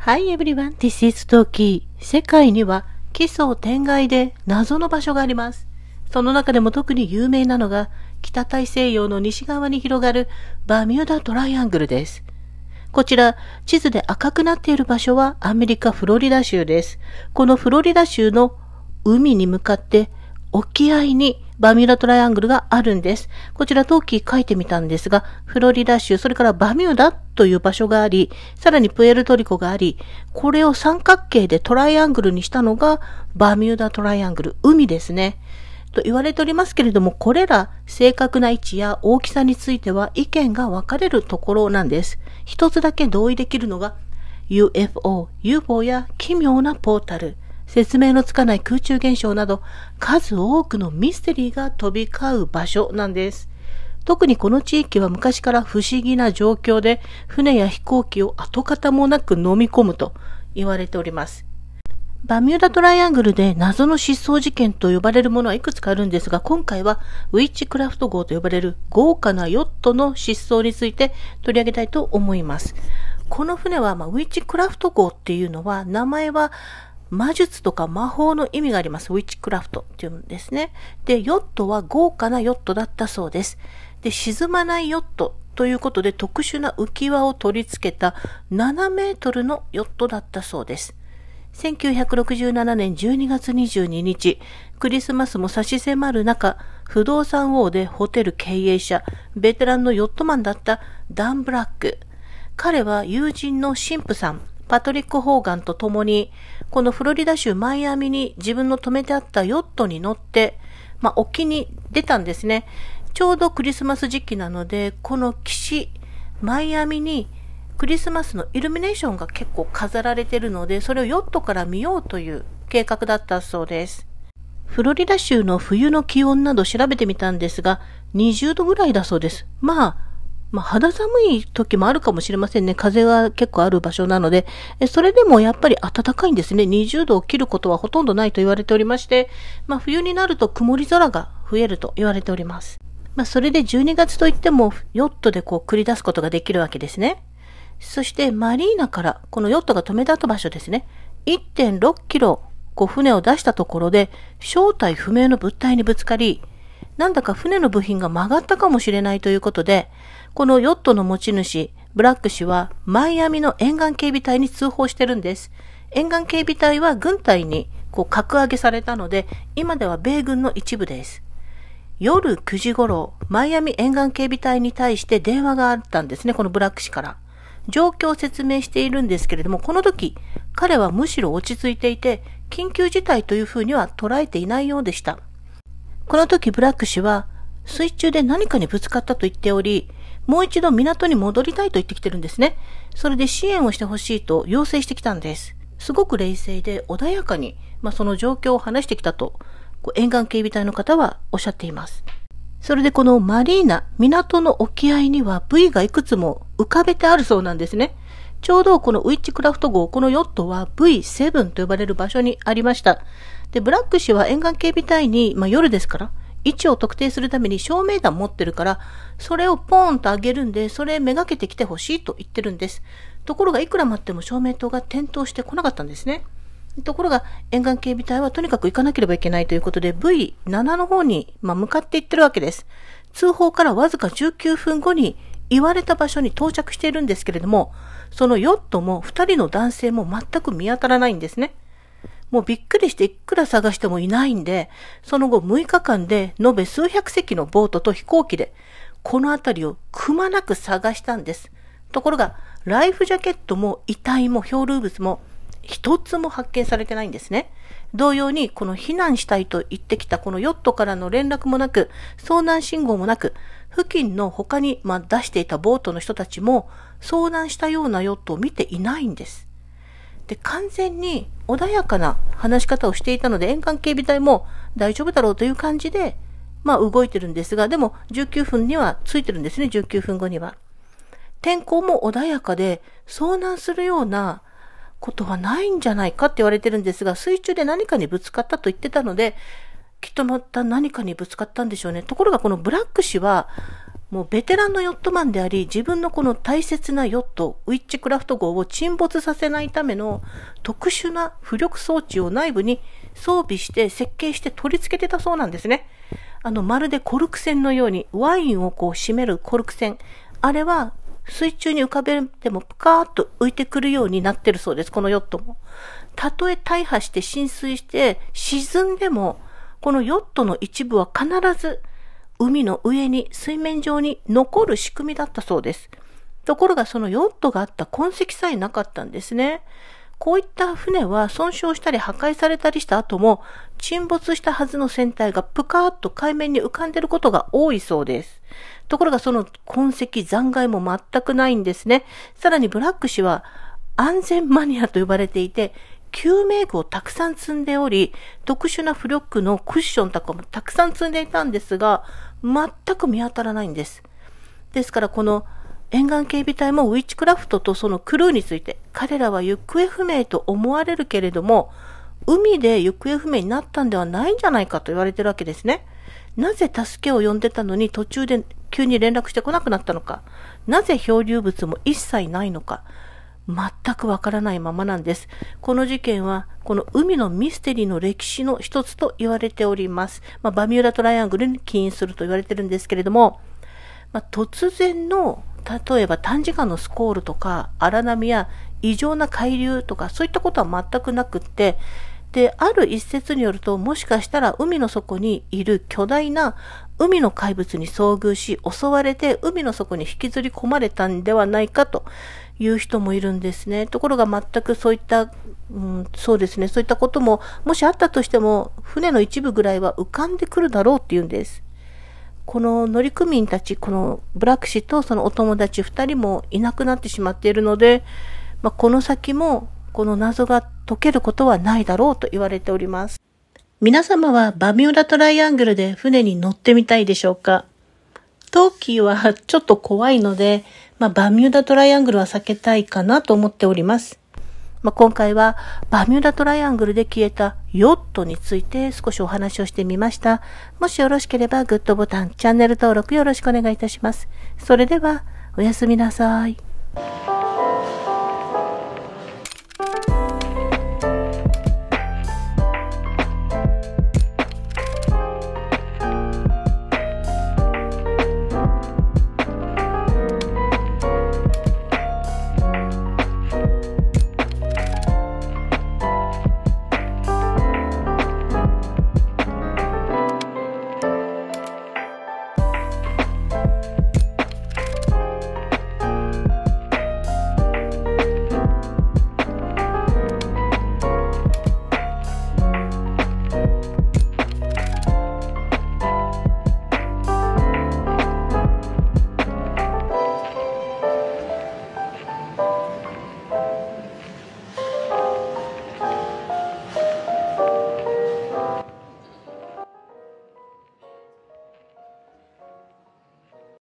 Hi everyone, this is Toki. 世界には奇想天外で謎の場所があります。その中でも特に有名なのが北大西洋の西側に広がるバミューダトライアングルです。こちら、地図で赤くなっている場所はアメリカ・フロリダ州です。このフロリダ州の海に向かって沖合にバミューダトライアングルがあるんです。こちら陶器書いてみたんですが、フロリダ州、それからバミューダという場所があり、さらにプエルトリコがあり、これを三角形でトライアングルにしたのがバミューダトライアングル、海ですね。と言われておりますけれども、これら正確な位置や大きさについては意見が分かれるところなんです。一つだけ同意できるのが UFO、UFO や奇妙なポータル。説明のつかない空中現象など数多くのミステリーが飛び交う場所なんです。特にこの地域は昔から不思議な状況で船や飛行機を跡形もなく飲み込むと言われております。バミューダトライアングルで謎の失踪事件と呼ばれるものはいくつかあるんですが、今回はウィッチクラフト号と呼ばれる豪華なヨットの失踪について取り上げたいと思います。この船は、まあ、ウィッチクラフト号っていうのは、名前は魔術とか魔法の意味があります。ウィッチクラフトっていうんですね。で、ヨットは豪華なヨットだったそうです。で、沈まないヨットということで特殊な浮き輪を取り付けた7メートルのヨットだったそうです。1967年12月22日、クリスマスも差し迫る中、不動産王でホテル経営者、ベテランのヨットマンだったダン・ブラック。彼は友人の神父さん、パトリック・ホーガンと共に、このフロリダ州マイアミに自分の止めてあったヨットに乗って、まあ、沖に出たんですね。ちょうどクリスマス時期なので、この岸、マイアミにクリスマスのイルミネーションが結構飾られてるので、それをヨットから見ようという計画だったそうです。フロリダ州の冬の気温など調べてみたんですが、20度ぐらいだそうです。まあ、まあ、肌寒い時もあるかもしれませんね。風が結構ある場所なので、それでもやっぱり暖かいんですね。20度を切ることはほとんどないと言われておりまして、まあ、冬になると曇り空が増えると言われております。まあ、それで12月といっても、ヨットでこう繰り出すことができるわけですね。そしてマリーナから、このヨットが止めた後場所ですね。1.6キロ、こう船を出したところで、正体不明の物体にぶつかり、なんだか船の部品が曲がったかもしれないということで、このヨットの持ち主、ブラック氏はマイアミの沿岸警備隊に通報してるんです。沿岸警備隊は軍隊にこう格上げされたので、今では米軍の一部です。夜9時頃、マイアミ沿岸警備隊に対して電話があったんですね、このブラック氏から。状況を説明しているんですけれども、この時、彼はむしろ落ち着いていて、緊急事態というふうには捉えていないようでした。この時、ブラック氏は、水中で何かにぶつかったと言っており、もう一度港に戻りたいと言ってきてるんですね。それで支援をしてほしいと要請してきたんです。すごく冷静で穏やかに、まあ、その状況を話してきたと、沿岸警備隊の方はおっしゃっています。それでこのマリーナ、港の沖合にはブイがいくつも浮かべてあるそうなんですね。ちょうどこのウィッチクラフト号、このヨットは V7 と呼ばれる場所にありました。で、ブラック氏は沿岸警備隊に、まあ、夜ですから、位置を特定するために照明弾持ってるから、それをポーンと上げるんで、それめがけてきてほしいと言ってるんです。ところがいくら待っても照明灯が点灯してこなかったんですね。ところが沿岸警備隊はとにかく行かなければいけないということで V7 の方に、まあ、向かっていってるわけです。通報からわずか19分後に言われた場所に到着しているんですけれども、そのヨットも2人の男性も全く見当たらないんですね。もうびっくりしていくら探してもいないんで、その後6日間で延べ数百隻のボートと飛行機で、この辺りをくまなく探したんです。ところが、ライフジャケットも遺体も漂流物も一つも発見されてないんですね。同様に、この避難したいと言ってきたこのヨットからの連絡もなく、遭難信号もなく、付近の他に、まあ、出していたボートの人たちも、遭難したようなヨットを見ていないんです。で完全に穏やかな話し方をしていたので沿岸警備隊も大丈夫だろうという感じで、まあ、動いてるんですがでも19分にはついてるんですね19分後には。天候も穏やかで遭難するようなことはないんじゃないかって言われてるんですが水中で何かにぶつかったと言ってたのできっとまた何かにぶつかったんでしょうね。ところがこのブラック氏はもうベテランのヨットマンであり、自分のこの大切なヨット、ウィッチクラフト号を沈没させないための特殊な浮力装置を内部に装備して設計して取り付けてたそうなんですね。あの、まるでコルク船のように、ワインをこう締めるコルク船。あれは水中に浮かべてもパカーッと浮いてくるようになってるそうです、このヨットも。たとえ大破して浸水して沈んでも、このヨットの一部は必ず海の上に水面上に残る仕組みだったそうです。ところがそのヨットがあった痕跡さえなかったんですね。こういった船は損傷したり破壊されたりした後も沈没したはずの船体がぷかーっと海面に浮かんでることが多いそうです。ところがその痕跡残骸も全くないんですね。さらにブラック氏は安全マニアと呼ばれていて救命具をたくさん積んでおり特殊な浮力のクッションとかもたくさん積んでいたんですが全く見当たらないんです。ですからこの沿岸警備隊もウィッチクラフトとそのクルーについて彼らは行方不明と思われるけれども海で行方不明になったんではないんじゃないかと言われてるわけですね。なぜ助けを呼んでたのに途中で急に連絡してこなくなったのか。なぜ漂流物も一切ないのか。全くわからないままなんです。この事件は、この海のミステリーの歴史の一つと言われております。まあ、バミューダトライアングルに起因すると言われてるんですけれども、まあ、突然の、例えば短時間のスコールとか、荒波や異常な海流とか、そういったことは全くなくって、で、ある一説によると、もしかしたら海の底にいる巨大な海の怪物に遭遇し、襲われて海の底に引きずり込まれたんではないかという人もいるんですね。ところが全くそういった、うん、そうですね、そういったことも、もしあったとしても、船の一部ぐらいは浮かんでくるだろうっていうんです。この乗組員たち、このブラック氏とそのお友達2人もいなくなってしまっているので、まあ、この先もこの謎が解けることはないだろうと言われております。皆様はバミューラトライアングルで船に乗ってみたいでしょうかトーキーはちょっと怖いので、まあ、バミューダトライアングルは避けたいかなと思っております。まあ、今回はバミューダトライアングルで消えたヨットについて少しお話をしてみました。もしよろしければグッドボタン、チャンネル登録よろしくお願いいたします。それでは、おやすみなさい。